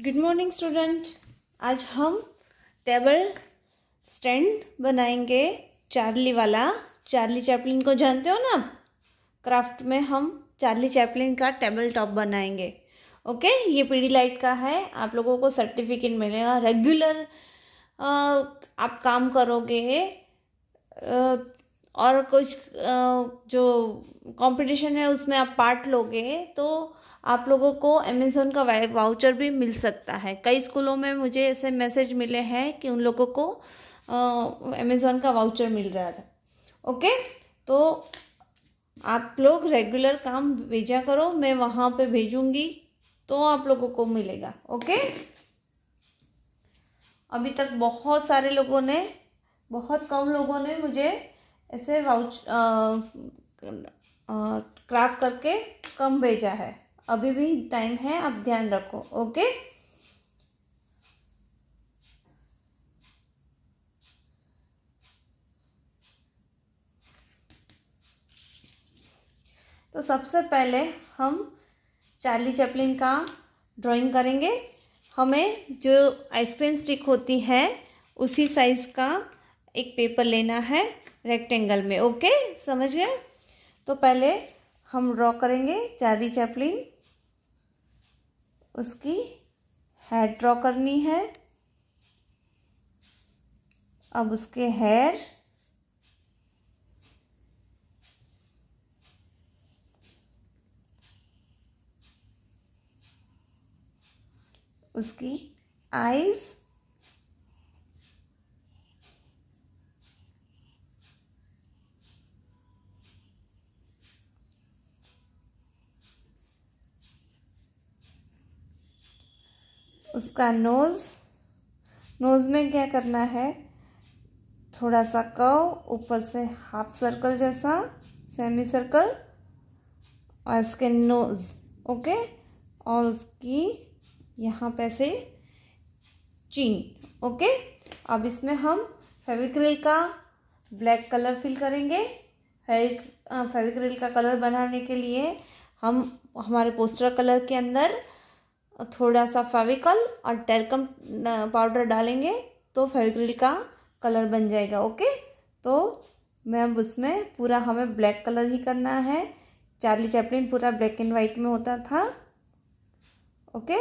good morning student आज हम table stand बनाएंगे चार्ली वाला चार्ली चैपलिन को जानते हो ना आप क्राफ्ट में हम चार्ली चैपलिन का टेबल टॉप बनाएंगे ओके ये पीडी लाइट का है आप लोगों को सर्टिफिकेट मिलेगा रेगुलर आप काम करोगे और कुछ जो कंपटीशन है उसमें आप पार्ट लोगे तो आप लोगों को अमेज़ोन का वाउचर भी मिल सकता है कई स्कूलों में मुझे ऐसे मैसेज मिले हैं कि उन लोगों को अमेज़ोन का वाउचर मिल रहा था ओके तो आप लोग रेगुलर काम भेजा करो मैं वहाँ पे भेजूँगी तो आप लोगों को मिलेगा ओके अभी तक बहुत सारे लोगों ने बहुत कम लोगों ने मुझे ऐसे वाउच क्राफ्ट करके कम भेजा है अभी भी टाइम है आप ध्यान रखो ओके तो सबसे पहले हम चार्ली चैपलिन का ड्राइंग करेंगे हमें जो आइसक्रीम स्टिक होती है उसी साइज़ का एक पेपर लेना है रेक्टेंगल में ओके समझ गए तो पहले हम ड्रॉ करेंगे चार्ली चैपलिन उसकी हेड ड्रॉ करनी है अब उसके हेयर उसकी आईज़ उसका नोज़ नोज़ में क्या करना है थोड़ा सा कव ऊपर से हाफ सर्कल जैसा सेमी सर्कल और इसके नोज़ ओके और उसकी यहाँ पे से चीन ओके अब इसमें हम फेविक्रिल का ब्लैक कलर फिल करेंगे फेविक्रिल का कलर बनाने के लिए हम हमारे पोस्टर कलर के अंदर और थोड़ा सा फेविकल और टेलकम पाउडर डालेंगे तो फेविक्रिल का कलर बन जाएगा ओके तो मैम उसमें पूरा हमें ब्लैक कलर ही करना है चार्ली चैपलिन पूरा ब्लैक एंड वाइट में होता था ओके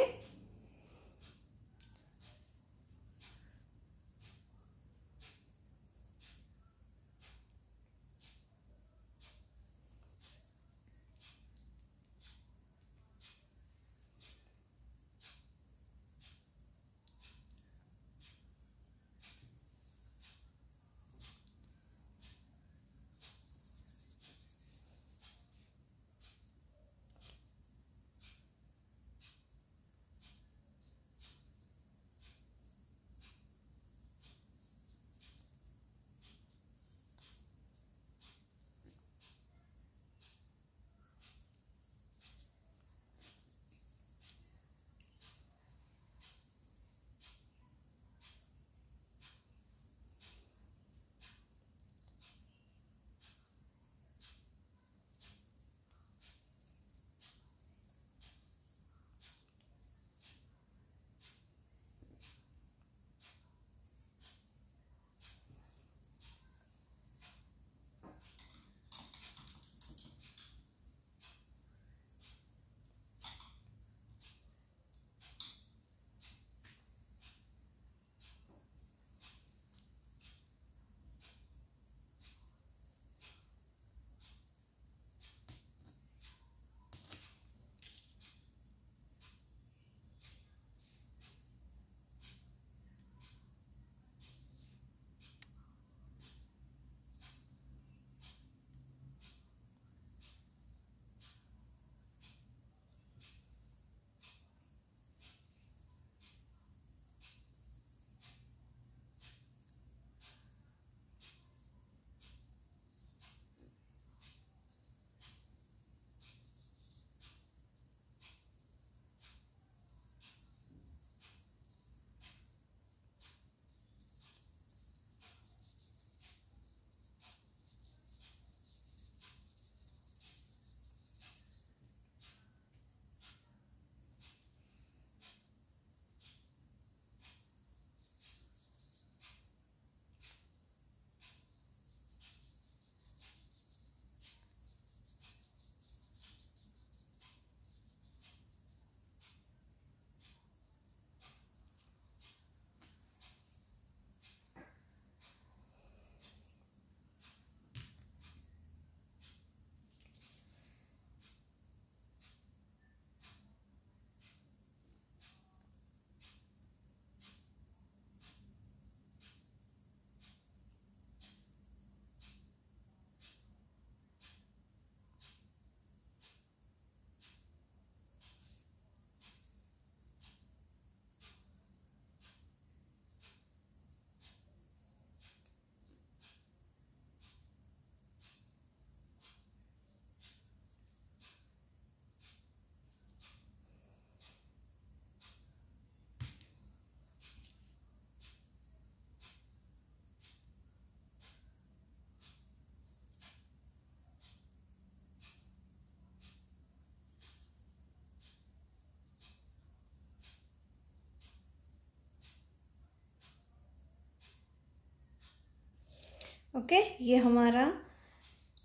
ओके ये हमारा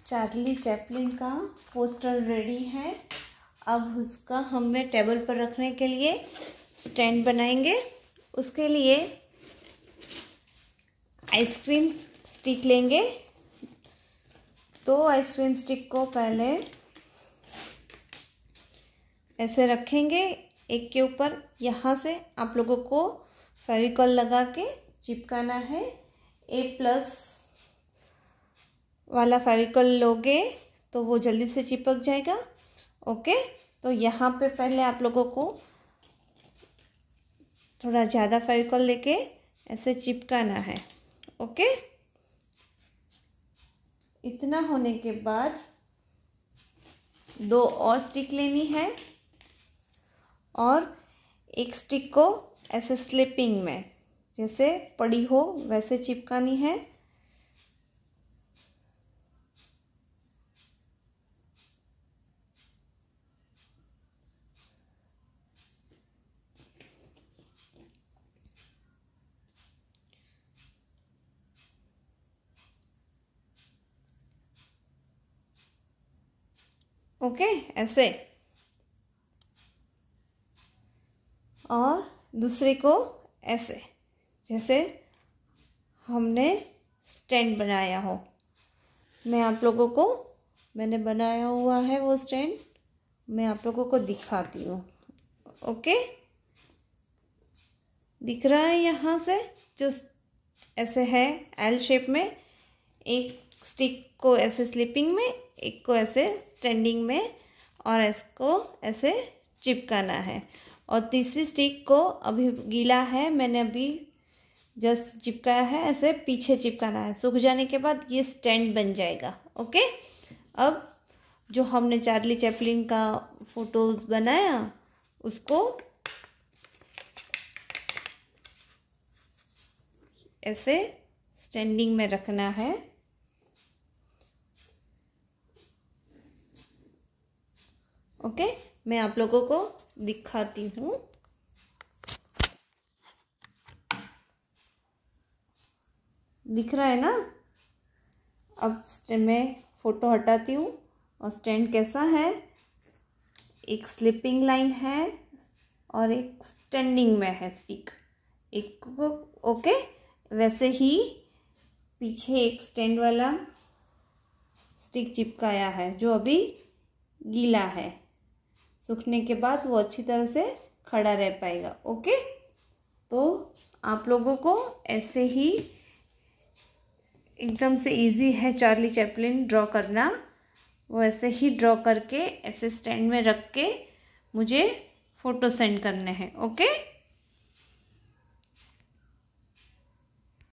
चार्ली चैपलिन का पोस्टर रेडी है अब उसका हमें टेबल पर रखने के लिए स्टैंड बनाएंगे उसके लिए आइसक्रीम स्टिक लेंगे दो आइसक्रीम स्टिक को पहले ऐसे रखेंगे एक के ऊपर यहाँ से आप लोगों को फेविकॉल लगा के चिपकाना है ए प्लस वाला फेविकल लोगे तो वो जल्दी से चिपक जाएगा ओके तो यहाँ पे पहले आप लोगों को थोड़ा ज़्यादा फेविकल लेके ऐसे चिपकाना है ओके इतना होने के बाद दो और स्टिक लेनी है और एक स्टिक को ऐसे स्लिपिंग में जैसे पड़ी हो वैसे चिपकानी है ओके ऐसे और दूसरे को ऐसे जैसे हमने स्टैंड बनाया हो मैं आप लोगों को मैंने बनाया हुआ है वो स्टैंड मैं आप लोगों को दिखाती हूँ ओके दिख रहा है यहाँ से जो ऐसे है एल शेप में एक स्टिक को ऐसे स्लिपिंग में एक को ऐसे स्टैंडिंग में और इसको ऐसे चिपकाना है और तीसरी स्टिक को अभी गीला है मैंने अभी जस्ट चिपकाया है ऐसे पीछे चिपकाना है सूख जाने के बाद ये स्टैंड बन जाएगा ओके अब जो हमने चार्ली चैपलिन का फोटोज़ बनाया उसको ऐसे स्टैंडिंग में रखना है ओके मैं आप लोगों को दिखाती हूँ दिख रहा है ना अब मैं फ़ोटो हटाती हूँ और स्टैंड कैसा है एक स्लिपिंग लाइन है और एक स्टैंडिंग में है स्टिक एक ओके वैसे ही पीछे एक स्टैंड वाला स्टिक चिपकाया है जो अभी गीला है सूखने के बाद वो अच्छी तरह से खड़ा रह पाएगा ओके तो आप लोगों को ऐसे ही एकदम से इजी है चार्ली चैपलिन ड्रॉ करना वो ऐसे ही ड्रॉ करके ऐसे स्टैंड में रख के मुझे फ़ोटो सेंड करने हैं ओके